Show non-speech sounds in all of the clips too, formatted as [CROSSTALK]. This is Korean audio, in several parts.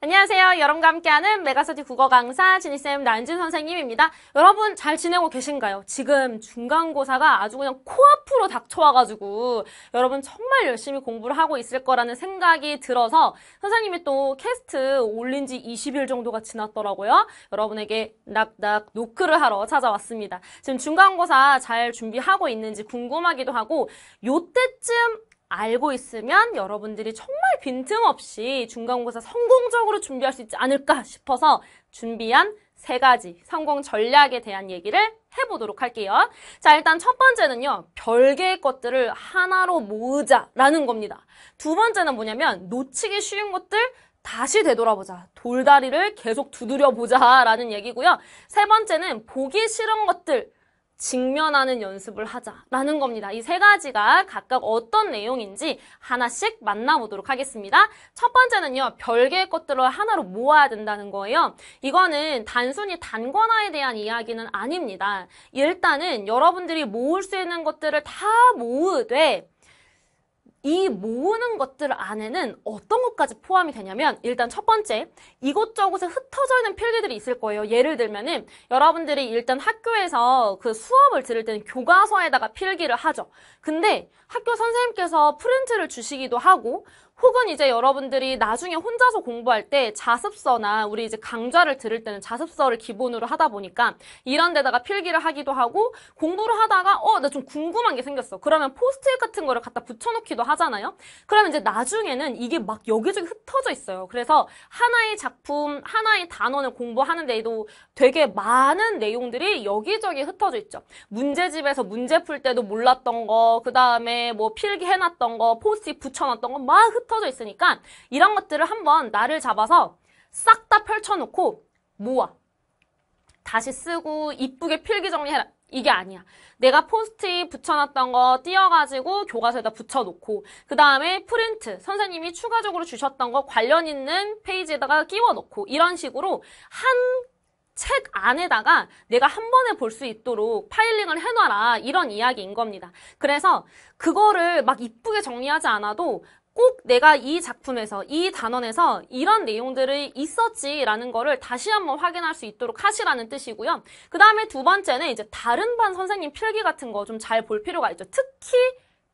안녕하세요. 여러분과 함께하는 메가서디 국어 강사 진희쌤 난진 선생님입니다. 여러분 잘 지내고 계신가요? 지금 중간고사가 아주 그냥 코앞으로 닥쳐와가지고 여러분 정말 열심히 공부를 하고 있을 거라는 생각이 들어서 선생님이 또 캐스트 올린 지 20일 정도가 지났더라고요. 여러분에게 낙낙 노크를 하러 찾아왔습니다. 지금 중간고사 잘 준비하고 있는지 궁금하기도 하고 요때쯤 알고 있으면 여러분들이 정말 빈틈없이 중간고사 성공적으로 준비할 수 있지 않을까 싶어서 준비한 세 가지 성공 전략에 대한 얘기를 해보도록 할게요. 자, 일단 첫 번째는요, 별개의 것들을 하나로 모으자라는 겁니다. 두 번째는 뭐냐면, 놓치기 쉬운 것들 다시 되돌아보자. 돌다리를 계속 두드려보자. 라는 얘기고요. 세 번째는 보기 싫은 것들, 직면하는 연습을 하자라는 겁니다. 이 세 가지가 각각 어떤 내용인지 하나씩 만나보도록 하겠습니다. 첫 번째는요, 별개의 것들을 하나로 모아야 된다는 거예요. 이거는 단순히 단권화에 대한 이야기는 아닙니다. 일단은 여러분들이 모을 수 있는 것들을 다 모으되, 이 모으는 것들 안에는 어떤 것까지 포함이 되냐면 일단 첫 번째 이곳저곳에 흩어져 있는 필기들이 있을 거예요. 예를 들면은 여러분들이 일단 학교에서 그 수업을 들을 때는 교과서에다가 필기를 하죠. 근데 학교 선생님께서 프린트를 주시기도 하고 혹은 이제 여러분들이 나중에 혼자서 공부할 때 자습서나 우리 이제 강좌를 들을 때는 자습서를 기본으로 하다 보니까 이런 데다가 필기를 하기도 하고 공부를 하다가 어, 나 좀 궁금한 게 생겼어. 그러면 포스트잇 같은 거를 갖다 붙여놓기도 하잖아요. 그러면 이제 나중에는 이게 막 여기저기 흩어져 있어요. 그래서 하나의 작품, 하나의 단원을 공부하는 데도 되게 많은 내용들이 여기저기 흩어져 있죠. 문제집에서 문제 풀 때도 몰랐던 거, 그 다음에 뭐 필기 해놨던 거, 포스트잇 붙여놨던 거막흩 흩어져 있으니까 이런 것들을 한번 나를 잡아서 싹 다 펼쳐놓고 모아. 다시 쓰고 이쁘게 필기 정리해라. 이게 아니야. 내가 포스트잇 붙여놨던 거 띄어가지고 교과서에다 붙여놓고 그 다음에 프린트 선생님이 추가적으로 주셨던 거 관련 있는 페이지에다가 끼워놓고 이런 식으로 한 책 안에다가 내가 한 번에 볼 수 있도록 파일링을 해놔라 이런 이야기인 겁니다. 그래서 그거를 막 이쁘게 정리하지 않아도 꼭 내가 이 작품에서 이 단원에서 이런 내용들이 있었지라는 거를 다시 한번 확인할 수 있도록 하시라는 뜻이고요. 그 다음에 두 번째는 이제 다른 반 선생님 필기 같은 거 좀 잘 볼 필요가 있죠. 특히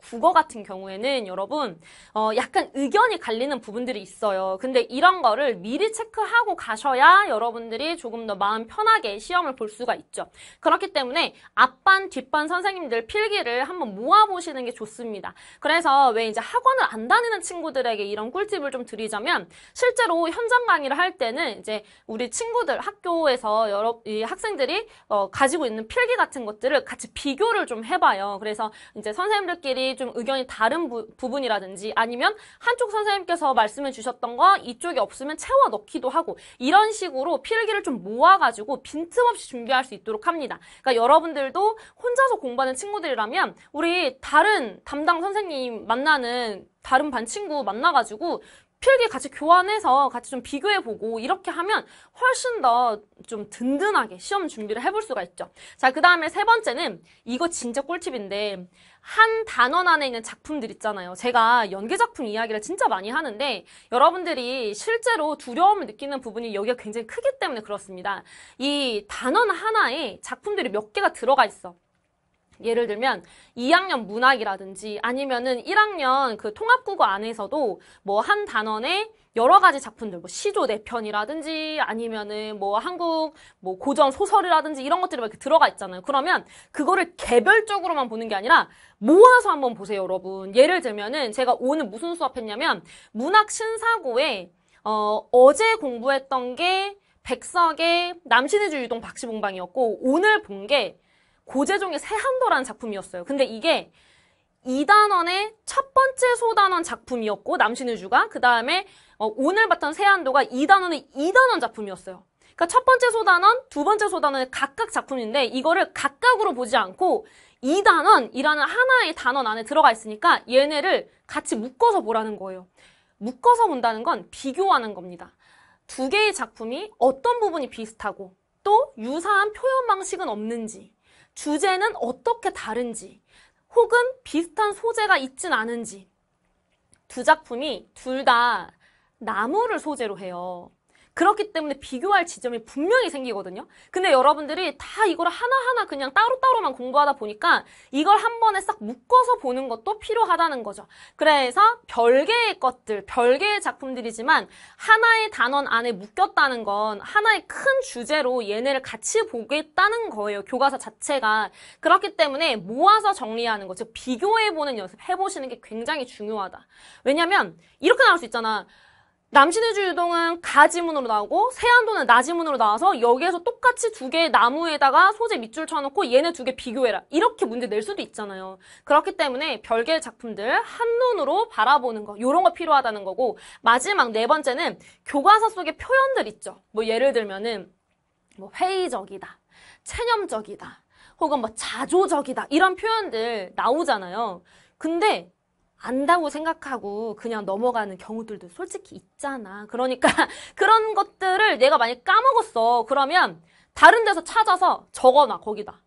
국어 같은 경우에는 여러분 어, 약간 의견이 갈리는 부분들이 있어요. 근데 이런 거를 미리 체크하고 가셔야 여러분들이 조금 더 마음 편하게 시험을 볼 수가 있죠. 그렇기 때문에 앞반 뒷반 선생님들 필기를 한번 모아보시는 게 좋습니다. 그래서 왜 이제 학원을 안 다니는 친구들에게 이런 꿀팁을 좀 드리자면 실제로 현장 강의를 할 때는 이제 우리 친구들 학교에서 여러 이 학생들이 어, 가지고 있는 필기 같은 것들을 같이 비교를 좀 해봐요. 그래서 이제 선생님들끼리 좀 의견이 다른 부, 분이라든지 아니면 한쪽 선생님께서 말씀해 주셨던 거이쪽에 없으면 채워 넣기도 하고 이런 식으로 필기를 좀 모아가지고 빈틈없이 준비할 수 있도록 합니다. 그러니까 여러분들도 혼자서 공부하는 친구들이라면 우리 다른 담당 선생님 만나는 다른 반 친구 만나가지고 필기 같이 교환해서 같이 좀 비교해보고 이렇게 하면 훨씬 더 좀 든든하게 시험 준비를 해볼 수가 있죠. 자, 그 다음에 세 번째는 이거 진짜 꿀팁인데 한 단원 안에 있는 작품들 있잖아요. 제가 연계작품 이야기를 진짜 많이 하는데 여러분들이 실제로 두려움을 느끼는 부분이 여기가 굉장히 크기 때문에 그렇습니다. 이 단원 하나에 작품들이 몇 개가 들어가 있어. 예를 들면 2학년 문학이라든지 아니면은 1학년 그 통합국어 안에서도 뭐 한 단원에 여러 가지 작품들 뭐 시조 내편이라든지 아니면은 뭐 한국 뭐 고전 소설이라든지 이런 것들이 막 들어가 있잖아요. 그러면 그거를 개별적으로만 보는 게 아니라 모아서 한번 보세요, 여러분. 예를 들면은 제가 오늘 무슨 수업했냐면 문학 신사고에 어, 어제 공부했던 게 백석의 남신의주 유동 박시봉방이었고 오늘 본게 고재종의 새한도라는 작품이었어요. 근데 이게 2단원의첫 번째 소단원 작품이었고 남신의주가그 다음에 어, 오늘 봤던 새한도가 2단원의2단원 작품이었어요. 그러니까 첫 번째 소단원, 두 번째 소단원의 각각 작품인데 이거를 각각으로 보지 않고 2단원이라는 하나의 단원 안에 들어가 있으니까 얘네를 같이 묶어서 보라는 거예요. 묶어서 본다는 건 비교하는 겁니다. 두 개의 작품이 어떤 부분이 비슷하고 또 유사한 표현 방식은 없는지 주제는 어떻게 다른지 혹은 비슷한 소재가 있진 않은지 두 작품이 둘 다 나무를 소재로 해요. 그렇기 때문에 비교할 지점이 분명히 생기거든요. 근데 여러분들이 다 이걸 하나하나 그냥 따로따로만 공부하다 보니까 이걸 한 번에 싹 묶어서 보는 것도 필요하다는 거죠. 그래서 별개의 것들, 별개의 작품들이지만 하나의 단원 안에 묶였다는 건 하나의 큰 주제로 얘네를 같이 보겠다는 거예요. 교과서 자체가. 그렇기 때문에 모아서 정리하는 거, 즉 비교해보는 연습 해보시는 게 굉장히 중요하다. 왜냐면 이렇게 나올 수 있잖아. 남신의주 유동은 가지문으로 나오고 세안도는 나지문으로 나와서 여기에서 똑같이 두 개의 나무에다가 소재 밑줄 쳐놓고 얘네 두 개 비교해라 이렇게 문제 낼 수도 있잖아요 그렇기 때문에 별개의 작품들 한눈으로 바라보는 거 이런 거 필요하다는 거고 마지막 네 번째는 교과서 속의 표현들 있죠 뭐 예를 들면은 뭐 회의적이다 체념적이다 혹은 뭐 자조적이다 이런 표현들 나오잖아요 근데 안다고 생각하고 그냥 넘어가는 경우들도 솔직히 있잖아. 그러니까 [LAUGHS] 그런 것들을 내가 만약 까먹었어. 그러면 다른 데서 찾아서 적어놔, 거기다.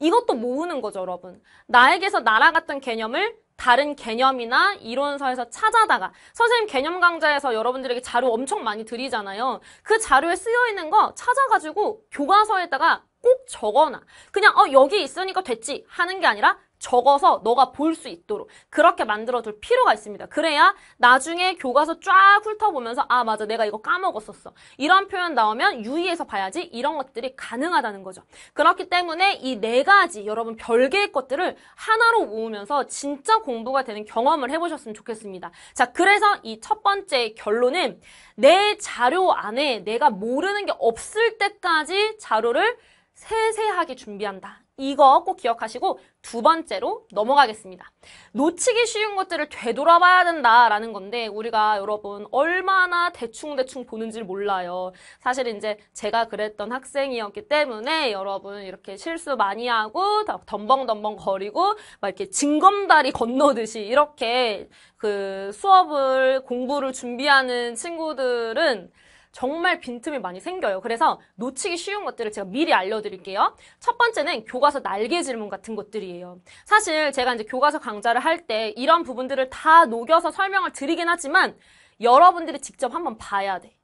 이것도 모으는 거죠, 여러분. 나에게서 날아갔던 개념을 다른 개념이나 이론서에서 찾아다가 선생님 개념 강좌에서 여러분들에게 자료 엄청 많이 드리잖아요. 그 자료에 쓰여 있는 거 찾아가지고 교과서에다가 꼭 적어놔. 그냥 어 여기 있으니까 됐지 하는 게 아니라 적어서 너가 볼 수 있도록 그렇게 만들어둘 필요가 있습니다. 그래야 나중에 교과서 쫙 훑어보면서 아 맞아 내가 이거 까먹었었어. 이런 표현 나오면 유의해서 봐야지 이런 것들이 가능하다는 거죠. 그렇기 때문에 이 네 가지 여러분 별개의 것들을 하나로 모으면서 진짜 공부가 되는 경험을 해보셨으면 좋겠습니다. 자 그래서 이 첫 번째 결론은 내 자료 안에 내가 모르는 게 없을 때까지 자료를 세세하게 준비한다. 이거 꼭 기억하시고 두 번째로 넘어가겠습니다. 놓치기 쉬운 것들을 되돌아봐야 된다라는 건데 우리가 여러분 얼마나 대충대충 보는지를 몰라요. 사실 이제 제가 그랬던 학생이었기 때문에 여러분 이렇게 실수 많이 하고 덤벙덤벙 거리고 막 이렇게 징검다리 건너듯이 이렇게 그 수업을 공부를 준비하는 친구들은 정말 빈틈이 많이 생겨요. 그래서 놓치기 쉬운 것들을 제가 미리 알려드릴게요. 첫 번째는 교과서 날개 질문 같은 것들이에요. 사실 제가 이제 교과서 강좌를 할 때 이런 부분들을 다 녹여서 설명을 드리긴 하지만 여러분들이 직접 한번 봐야 돼.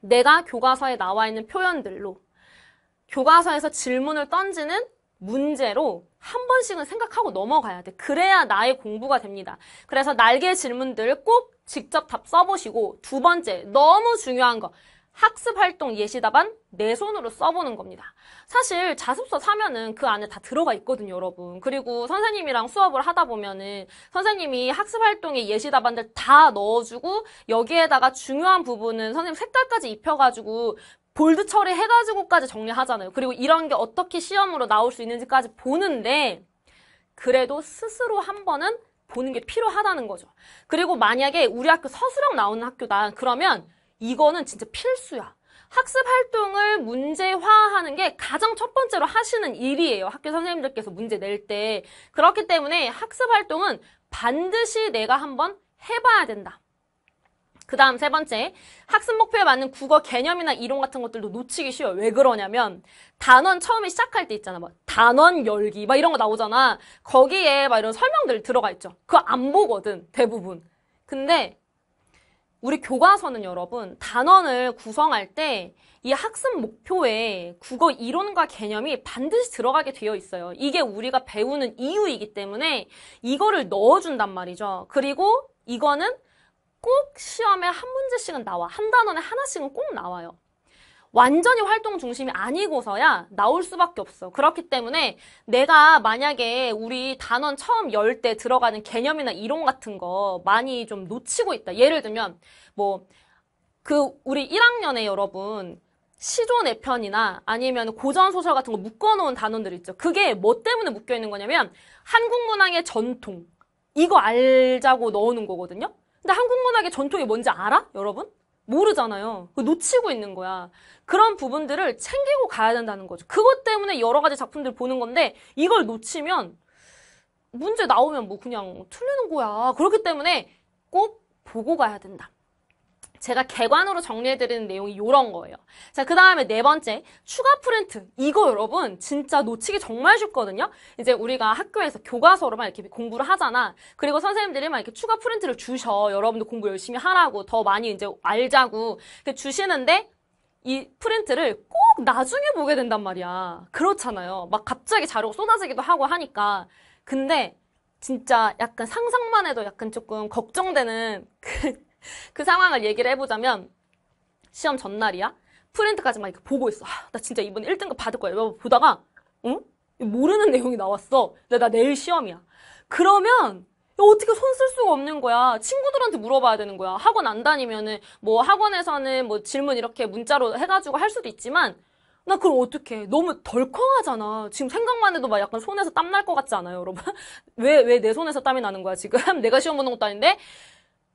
내가 교과서에 나와 있는 표현들로 교과서에서 질문을 던지는 문제로 한 번씩은 생각하고 넘어가야 돼. 그래야 나의 공부가 됩니다. 그래서 날개 질문들 꼭 직접 답 써보시고 두 번째 너무 중요한 거 학습활동 예시답안 내 손으로 써보는 겁니다. 사실 자습서 사면은 그 안에 다 들어가 있거든요, 여러분. 그리고 선생님이랑 수업을 하다 보면은 선생님이 학습활동의 예시답안들 다 넣어주고 여기에다가 중요한 부분은 선생님 색깔까지 입혀가지고 볼드 처리해가지고까지 정리하잖아요. 그리고 이런 게 어떻게 시험으로 나올 수 있는지까지 보는데 그래도 스스로 한 번은 보는 게 필요하다는 거죠. 그리고 만약에 우리 학교 서술형 나오는 학교다. 그러면 이거는 진짜 필수야. 학습 활동을 문제화하는 게 가장 첫 번째로 하시는 일이에요. 학교 선생님들께서 문제 낼 때. 그렇기 때문에 학습 활동은 반드시 내가 한번 해봐야 된다. 그 다음 세 번째, 학습 목표에 맞는 국어 개념이나 이론 같은 것들도 놓치기 쉬워요. 왜 그러냐면, 단원 처음에 시작할 때 있잖아. 막 뭐 단원 열기, 막 이런 거 나오잖아. 거기에 막 이런 설명들 들어가 있죠. 그거 안 보거든, 대부분. 근데, 우리 교과서는 여러분, 단원을 구성할 때, 이 학습 목표에 국어 이론과 개념이 반드시 들어가게 되어 있어요. 이게 우리가 배우는 이유이기 때문에, 이거를 넣어준단 말이죠. 그리고, 이거는 꼭 시험에 한 문제씩은 나와. 한 단원에 하나씩은 꼭 나와요. 완전히 활동 중심이 아니고서야 나올 수밖에 없어. 그렇기 때문에 내가 만약에 우리 단원 처음 열 때 들어가는 개념이나 이론 같은 거 많이 좀 놓치고 있다. 예를 들면 뭐 그 우리 1학년에 여러분 시조 애편이나 아니면 고전 소설 같은 거 묶어놓은 단원들 있죠. 그게 뭐 때문에 묶여 있는 거냐면 한국 문학의 전통 이거 알자고 넣어놓은 거거든요. 근데 한국 문학의 전통이 뭔지 알아? 여러분? 모르잖아요. 놓치고 있는 거야. 그런 부분들을 챙기고 가야 된다는 거죠. 그것 때문에 여러 가지 작품들 보는 건데 이걸 놓치면 문제 나오면 뭐 그냥 틀리는 거야. 그렇기 때문에 꼭 보고 가야 된다. 제가 개관으로 정리해드리는 내용이 이런 거예요. 자, 그 다음에 네 번째, 추가 프린트. 이거 여러분 진짜 놓치기 정말 쉽거든요. 이제 우리가 학교에서 교과서로 만 이렇게 공부를 하잖아. 그리고 선생님들이 막 이렇게 추가 프린트를 주셔. 여러분도 공부 열심히 하라고, 더 많이 이제 알자고 주시는데 이 프린트를 꼭 나중에 보게 된단 말이야. 그렇잖아요. 막 갑자기 자료가 쏟아지기도 하고 하니까. 근데 진짜 약간 상상만 해도 약간 조금 걱정되는 그그 상황을 얘기를 해보자면 시험 전날이야. 프린트까지 막 이렇게 보고 있어. 아, 나 진짜 이번에 1등급 받을 거야. 이러고 보다가 응? 어? 모르는 내용이 나왔어. 근데 나 내일 시험이야. 그러면 어떻게 손 쓸 수가 없는 거야. 친구들한테 물어봐야 되는 거야. 학원 안 다니면은 뭐 학원에서는 뭐 질문 이렇게 문자로 해가지고 할 수도 있지만 나그럼 어떻게 너무 덜컹하잖아. 지금 생각만 해도 막 약간 손에서 땀날것 같지 않아요, 여러분? [LAUGHS] 왜 왜 내 손에서 땀이 나는 거야 지금? [LAUGHS] 내가 시험 보는 것도 아닌데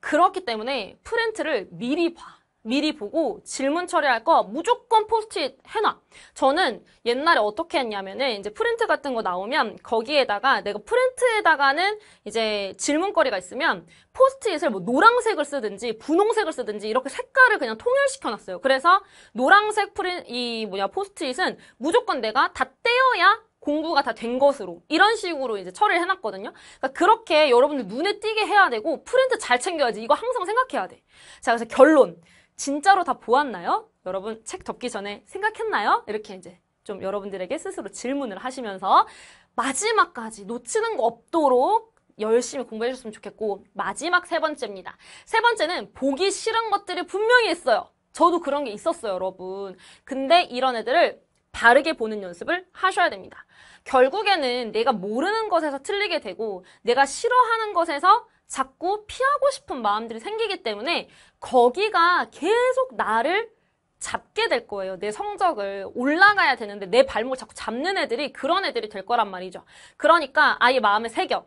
그렇기 때문에 프린트를 미리 봐. 미리 보고 질문 처리할 거 무조건 포스트잇 해놔. 저는 옛날에 어떻게 했냐면은 이제 프린트 같은 거 나오면 거기에다가 내가 프린트에다가는 이제 질문거리가 있으면 포스트잇을 뭐 노란색을 쓰든지 분홍색을 쓰든지 이렇게 색깔을 그냥 통일시켜 놨어요. 그래서 노란색 프린 이 뭐냐 포스트잇은 무조건 내가 다 떼어야 공부가 다 된 것으로 이런 식으로 이제 처리를 해놨거든요. 그러니까 그렇게 여러분들 눈에 띄게 해야 되고 프린트 잘 챙겨야지 이거 항상 생각해야 돼. 자 그래서 결론 진짜로 다 보았나요? 여러분 책 덮기 전에 생각했나요? 이렇게 이제 좀 여러분들에게 스스로 질문을 하시면서 마지막까지 놓치는 거 없도록 열심히 공부해 주셨으면 좋겠고 마지막 세 번째입니다. 세 번째는 보기 싫은 것들이 분명히 있어요. 저도 그런 게 있었어요, 여러분. 근데 이런 애들을 다르게 보는 연습을 하셔야 됩니다. 결국에는 내가 모르는 것에서 틀리게 되고 내가 싫어하는 것에서 자꾸 피하고 싶은 마음들이 생기기 때문에 거기가 계속 나를 잡게 될 거예요. 내 성적을 올라가야 되는데 내 발목을 자꾸 잡는 애들이 그런 애들이 될 거란 말이죠. 그러니까 아예 마음에 새겨.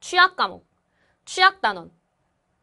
취약 과목, 취약 단원,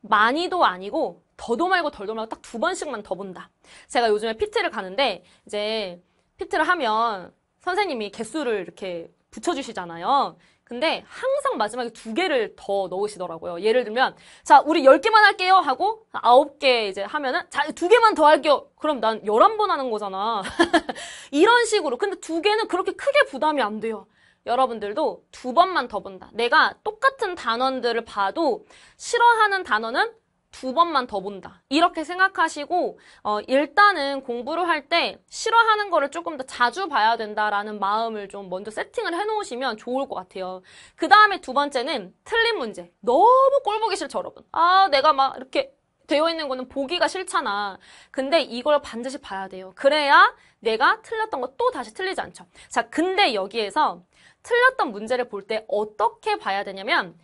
많이도 아니고 더도 말고 덜도 말고 딱 두 번씩만 더 본다. 제가 요즘에 PT를 가는데 이제 피트를 하면 선생님이 개수를 이렇게 붙여주시잖아요. 근데 항상 마지막에 두 개를 더 넣으시더라고요. 예를 들면, 자, 우리 열개만 할게요. 하고, 아홉 개 이제 하면은, 자, 두 개만 더 할게요. 그럼 난 열한 번 하는 거잖아. [LAUGHS] 이런 식으로. 근데 두 개는 그렇게 크게 부담이 안 돼요. 여러분들도 두 번만 더 본다. 내가 똑같은 단원들을 봐도 싫어하는 단어는 두 번만 더 본다. 이렇게 생각하시고 어, 일단은 공부를 할 때 싫어하는 거를 조금 더 자주 봐야 된다라는 마음을 좀 먼저 세팅을 해놓으시면 좋을 것 같아요. 그 다음에 두 번째는 틀린 문제. 너무 꼴보기 싫죠, 여러분. 아, 내가 막 이렇게 되어 있는 거는 보기가 싫잖아. 근데 이걸 반드시 봐야 돼요. 그래야 내가 틀렸던 거 또 다시 틀리지 않죠. 자, 근데 여기에서 틀렸던 문제를 볼 때 어떻게 봐야 되냐면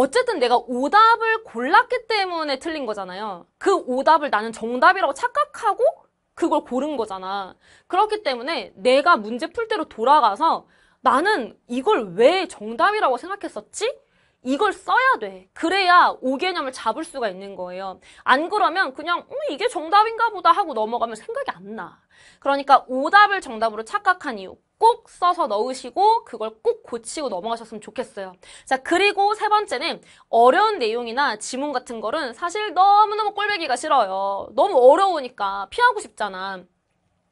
어쨌든 내가 오답을 골랐기 때문에 틀린 거잖아요. 그 오답을 나는 정답이라고 착각하고 그걸 고른 거잖아. 그렇기 때문에 내가 문제 풀 때로 돌아가서 나는 이걸 왜 정답이라고 생각했었지? 이걸 써야 돼. 그래야 오개념을 잡을 수가 있는 거예요. 안 그러면 그냥 음, 이게 정답인가 보다 하고 넘어가면 생각이 안 나. 그러니까 오답을 정답으로 착각한 이유. 꼭 써서 넣으시고 그걸 꼭 고치고 넘어가셨으면 좋겠어요. 자, 그리고 세 번째는 어려운 내용이나 지문 같은 거는 사실 너무너무 꼴배기가 싫어요. 너무 어려우니까 피하고 싶잖아.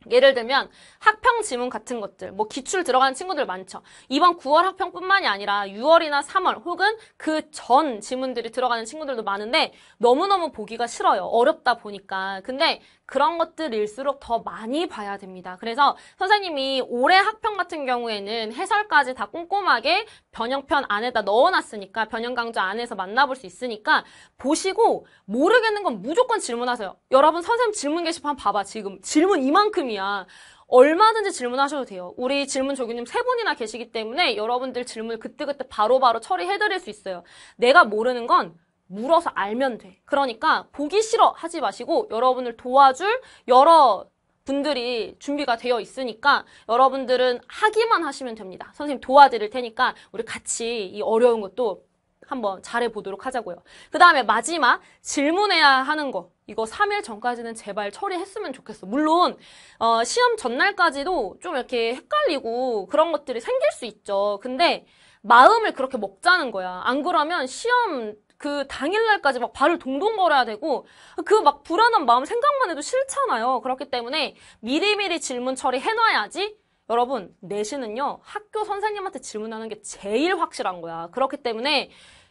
예를 들면 학평 지문 같은 것들, 뭐 기출 들어가는 친구들 많죠. 이번 9월 학평뿐만이 아니라 6월이나 3월 혹은 그 전 지문들이 들어가는 친구들도 많은데 너무너무 보기가 싫어요. 어렵다 보니까. 근데 그런 것들일수록 더 많이 봐야 됩니다. 그래서 선생님이 올해 학평 같은 경우에는 해설까지 다 꼼꼼하게 변형편 안에다 넣어놨으니까 변형 강좌 안에서 만나볼 수 있으니까 보시고 모르겠는 건 무조건 질문하세요. 여러분 선생님 질문 게시판 봐봐 지금 질문 이만큼이야. 얼마든지 질문하셔도 돼요. 우리 질문 조교님 세 분이나 계시기 때문에 여러분들 질문 을 그때그때 바로바로 처리해드릴 수 있어요. 내가 모르는 건 물어서 알면 돼. 그러니까 보기 싫어 하지 마시고 여러분을 도와줄 여러 분들이 준비가 되어 있으니까 여러분들은 하기만 하시면 됩니다. 선생님 도와드릴 테니까 우리 같이 이 어려운 것도 한번 잘해보도록 하자고요. 그 다음에 마지막 질문해야 하는 거. 이거 3일 전까지는 제발 처리했으면 좋겠어. 물론 어, 시험 전날까지도 좀 이렇게 헷갈리고 그런 것들이 생길 수 있죠. 근데 마음을 그렇게 먹자는 거야. 안 그러면 시험 그 당일날까지 막 발을 동동 걸어야 되고 그 막 불안한 마음 생각만 해도 싫잖아요. 그렇기 때문에 미리미리 질문 처리해놔야지 여러분 내신은요 학교 선생님한테 질문하는 게 제일 확실한 거야. 그렇기 때문에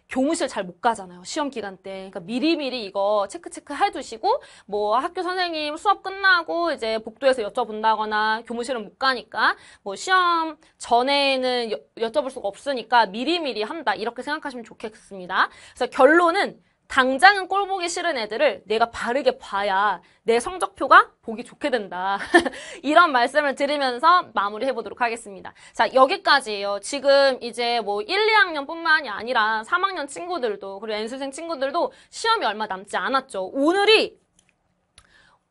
교무실 잘 못 가잖아요. 시험 기간 때. 그러니까 미리미리 이거 체크 체크 해두시고 뭐 학교 선생님 수업 끝나고 이제 복도에서 여쭤본다거나 교무실은 못 가니까 뭐 시험 전에는 여, 쭤볼 수가 없으니까 미리미리 한다. 이렇게 생각하시면 좋겠습니다. 그래서 결론은 당장은 꼴 보기 싫은 애들을 내가 바르게 봐야 내 성적표가 보기 좋게 된다. [LAUGHS] 이런 말씀을 드리면서 마무리해 보도록 하겠습니다. 자, 여기까지예요. 지금 이제 뭐 1, 2학년뿐만이 아니라 3학년 친구들도 그리고 연수생 친구들도 시험이 얼마 남지 않았죠. 오늘이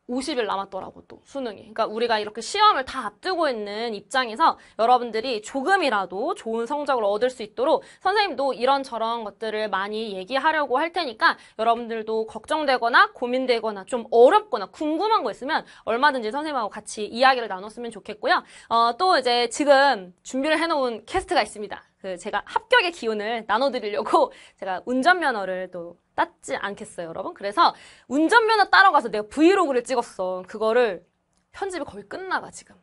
50일 남았더라고 또 수능이. 그러니까 우리가 이렇게 시험을 다 앞두고 있는 입장에서 여러분들이 조금이라도 좋은 성적을 얻을 수 있도록 선생님도 이런저런 것들을 많이 얘기하려고 할 테니까 여러분들도 걱정되거나 고민되거나 좀 어렵거나 궁금한 거 있으면 얼마든지 선생님하고 같이 이야기를 나눴으면 좋겠고요. 어, 또 이제 지금 준비를 해놓은 캐스트가 있습니다. 그 제가 합격의 기운을 나눠드리려고 [LAUGHS] 제가 운전면허를 또 땄지 않겠어요, 여러분? 그래서 운전면허 따러가서 내가 브이로그를 찍었어. 그거를 편집이 거의 끝나가, 지금.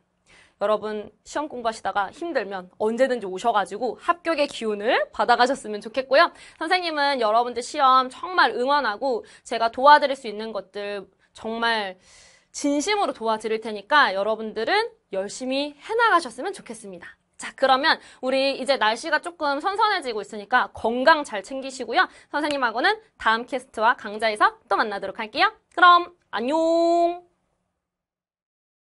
여러분, 시험 공부하시다가 힘들면 언제든지 오셔가지고 합격의 기운을 받아가셨으면 좋겠고요. 선생님은 여러분들 시험 정말 응원하고 제가 도와드릴 수 있는 것들 정말 진심으로 도와드릴 테니까 여러분들은 열심히 해나가셨으면 좋겠습니다. 자, 그러면 우리 이제 날씨가 조금 선선해지고 있으니까 건강 잘 챙기시고요. 선생님하고는 다음 캐스트와 강좌에서 또 만나도록 할게요. 그럼 안녕!